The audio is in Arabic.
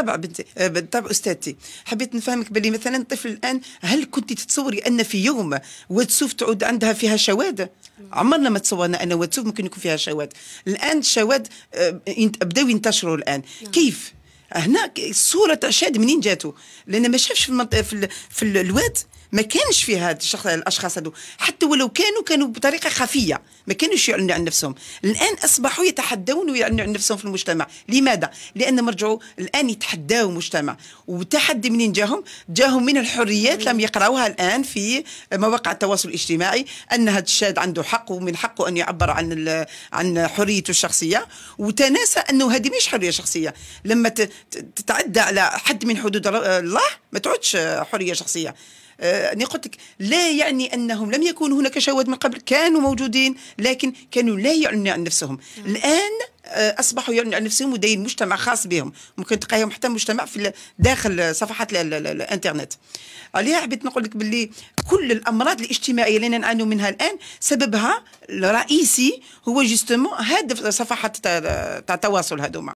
بالطبع بنتي بالطبع آه، استاذتي حبيت نفهمك بلي مثلا الطفل الان هل كنت تتصوري ان في يوم واتسوف تعود عندها فيها شواد عمرنا ما تصورنا ان واتسوف ممكن يكون فيها شواد الان الشواذ آه، بداو ينتشروا الان نعم. كيف هنا الصوره تاع شاد منين جاتو لان ما شافش في المنط... في, في الواد ما كانش فيها الشخص الاشخاص هذو حتى ولو كانوا كانوا بطريقه خفيه ما كانوش يعلنوا عن نفسهم الان اصبحوا يتحدون ويعلنوا عن نفسهم في المجتمع لماذا لان رجعوا الان يتحداو المجتمع والتحدي منين جاهم جاهم من الحريات لم يقراوها الان في مواقع التواصل الاجتماعي ان هذا الشاد عنده حق ومن حقه ان يعبر عن عن حريته الشخصيه وتناسى انه هذه مش حريه شخصيه لما تتعدى على حد من حدود الله ما تعودش آه، حريه شخصيه آه، أنا قلت لك لا يعني أنهم لم يكونوا هناك شواذ من قبل كانوا موجودين لكن كانوا لا يعلنون عن نفسهم مم. الآن آه، أصبحوا يعلنون عن نفسهم ودين مجتمع خاص بهم ممكن تلقاهم حتى مجتمع في داخل صفحات الإنترنت عليها حبيت نقول لك باللي كل الأمراض الاجتماعية اللي نعانوا منها الآن سببها الرئيسي هو جوستومون هدف صفحات تاع التواصل هذوما